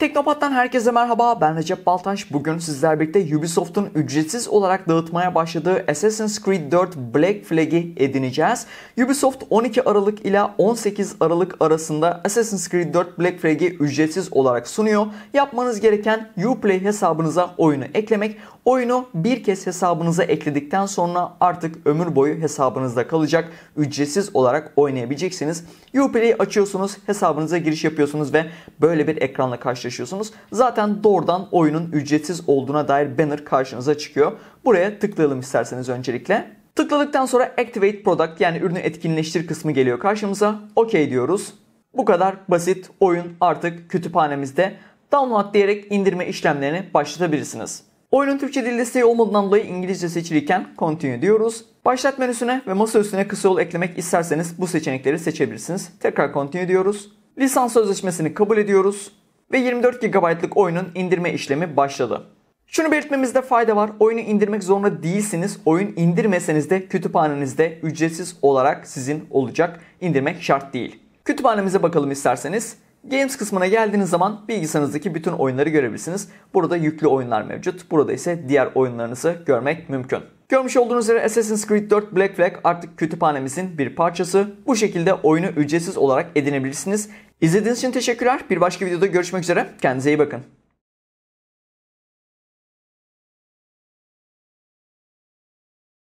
Teknopat'tan herkese merhaba ben Recep Baltaş. Bugün sizler birlikte Ubisoft'un ücretsiz olarak dağıtmaya başladığı Assassin's Creed 4 Black Flag'i edineceğiz. Ubisoft 12 Aralık ile 18 Aralık arasında Assassin's Creed 4 Black Flag'i ücretsiz olarak sunuyor. Yapmanız gereken Uplay hesabınıza oyunu eklemek. Oyunu bir kez hesabınıza ekledikten sonra artık ömür boyu hesabınızda kalacak. Ücretsiz olarak oynayabileceksiniz. Uplay'i açıyorsunuz, hesabınıza giriş yapıyorsunuz ve böyle bir ekranla karşılaşıyorsunuz karşılaşıyorsunuz. Zaten doğrudan oyunun ücretsiz olduğuna dair banner karşınıza çıkıyor. Buraya tıklayalım isterseniz öncelikle. Tıkladıktan sonra Activate Product yani ürünü etkinleştir kısmı geliyor karşımıza. OK diyoruz. Bu kadar basit oyun artık kütüphanemizde download diyerek indirme işlemlerini başlatabilirsiniz. Oyunun Türkçe dil desteği olmadığından dolayı İngilizce seçilirken continue diyoruz. Başlat menüsüne ve masa üstüne kısa yol eklemek isterseniz bu seçenekleri seçebilirsiniz. Tekrar continue diyoruz. Lisans sözleşmesini kabul ediyoruz ve 24 GB'lık oyunun indirme işlemi başladı. Şunu belirtmemizde fayda var. Oyunu indirmek zorunda değilsiniz. Oyun indirmeseniz de kütüphanenizde ücretsiz olarak sizin olacak. İndirmek şart değil. Kütüphanemize bakalım isterseniz. Games kısmına geldiğiniz zaman bilgisayarınızdaki bütün oyunları görebilirsiniz. Burada yüklü oyunlar mevcut. Burada ise diğer oyunlarınızı görmek mümkün. Görmüş olduğunuz üzere Assassin's Creed 4 Black Flag artık kütüphanemizin bir parçası. Bu şekilde oyunu ücretsiz olarak edinebilirsiniz. İzlediğiniz için teşekkürler. Bir başka videoda görüşmek üzere. Kendinize iyi bakın.